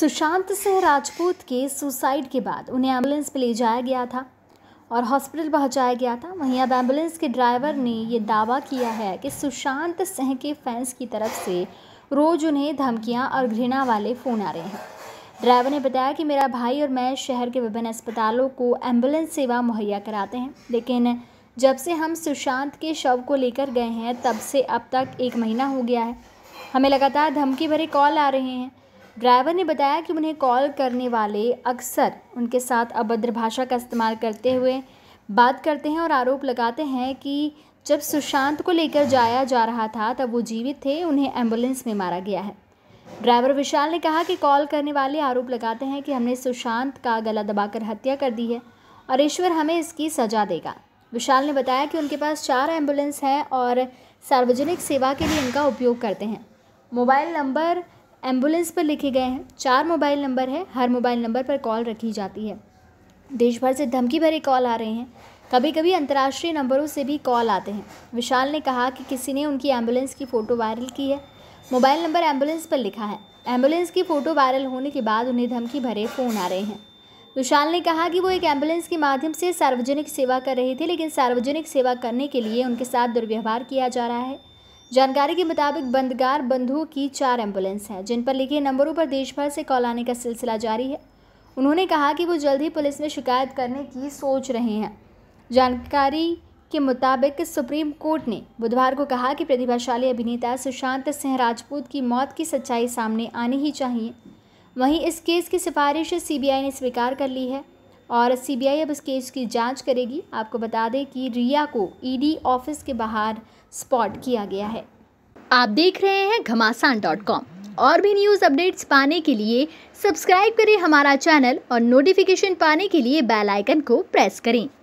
सुशांत सिंह राजपूत के सुसाइड के बाद उन्हें एम्बुलेंस पर ले जाया गया था और हॉस्पिटल पहुंचाया गया था वहीं अब एम्बुलेंस के ड्राइवर ने ये दावा किया है कि सुशांत सिंह के फैंस की तरफ से रोज़ उन्हें धमकियां और घृणा वाले फ़ोन आ रहे हैं ड्राइवर ने बताया कि मेरा भाई और मैं शहर के विभिन्न अस्पतालों को एम्बुलेंस सेवा मुहैया कराते हैं लेकिन जब से हम सुशांत के शव को लेकर गए हैं तब से अब तक एक महीना हो गया है हमें लगातार धमकी भरे कॉल आ रहे हैं ड्राइवर ने बताया कि उन्हें कॉल करने वाले अक्सर उनके साथ अभद्र भाषा का इस्तेमाल करते हुए बात करते हैं और आरोप लगाते हैं कि जब सुशांत को लेकर जाया जा रहा था तब वो जीवित थे उन्हें एम्बुलेंस में मारा गया है ड्राइवर विशाल ने कहा कि कॉल करने वाले आरोप लगाते हैं कि हमने सुशांत का गला दबाकर हत्या कर दी है और ईश्वर हमें इसकी सज़ा देगा विशाल ने बताया कि उनके पास चार एम्बुलेंस हैं और सार्वजनिक सेवा के लिए इनका उपयोग करते हैं मोबाइल नंबर एम्बुलेंस पर लिखे गए हैं चार मोबाइल नंबर है हर मोबाइल नंबर पर कॉल रखी जाती है देश भर से धमकी भरे कॉल आ रहे हैं कभी कभी अंतर्राष्ट्रीय नंबरों से भी कॉल आते हैं विशाल ने कहा कि किसी ने उनकी एम्बुलेंस की फ़ोटो वायरल की है मोबाइल नंबर एम्बुलेंस पर लिखा है एम्बुलेंस की फ़ोटो वायरल होने के बाद उन्हें धमकी भरे फ़ोन आ रहे हैं विशाल ने कहा कि वो एक एम्बुलेंस के माध्यम से सार्वजनिक सेवा कर रहे थे लेकिन सार्वजनिक सेवा करने के लिए उनके साथ दुर्व्यवहार किया जा रहा है जानकारी के मुताबिक बंदगार बंधुओं की चार एम्बुलेंस हैं जिन पर लिखे नंबरों पर देश भर से कॉल आने का सिलसिला जारी है उन्होंने कहा कि वो जल्द ही पुलिस में शिकायत करने की सोच रहे हैं जानकारी के मुताबिक सुप्रीम कोर्ट ने बुधवार को कहा कि प्रतिभाशाली अभिनेता सुशांत सिंह राजपूत की मौत की सच्चाई सामने आनी ही चाहिए वहीं इस केस की सिफारिश सीबीआई ने स्वीकार कर ली है और सीबीआई अब इस केस की जांच करेगी आपको बता दें कि रिया को ईडी e ऑफिस के बाहर स्पॉट किया गया है आप देख रहे हैं घमासान डॉट कॉम और भी न्यूज़ अपडेट्स पाने के लिए सब्सक्राइब करें हमारा चैनल और नोटिफिकेशन पाने के लिए बेल आइकन को प्रेस करें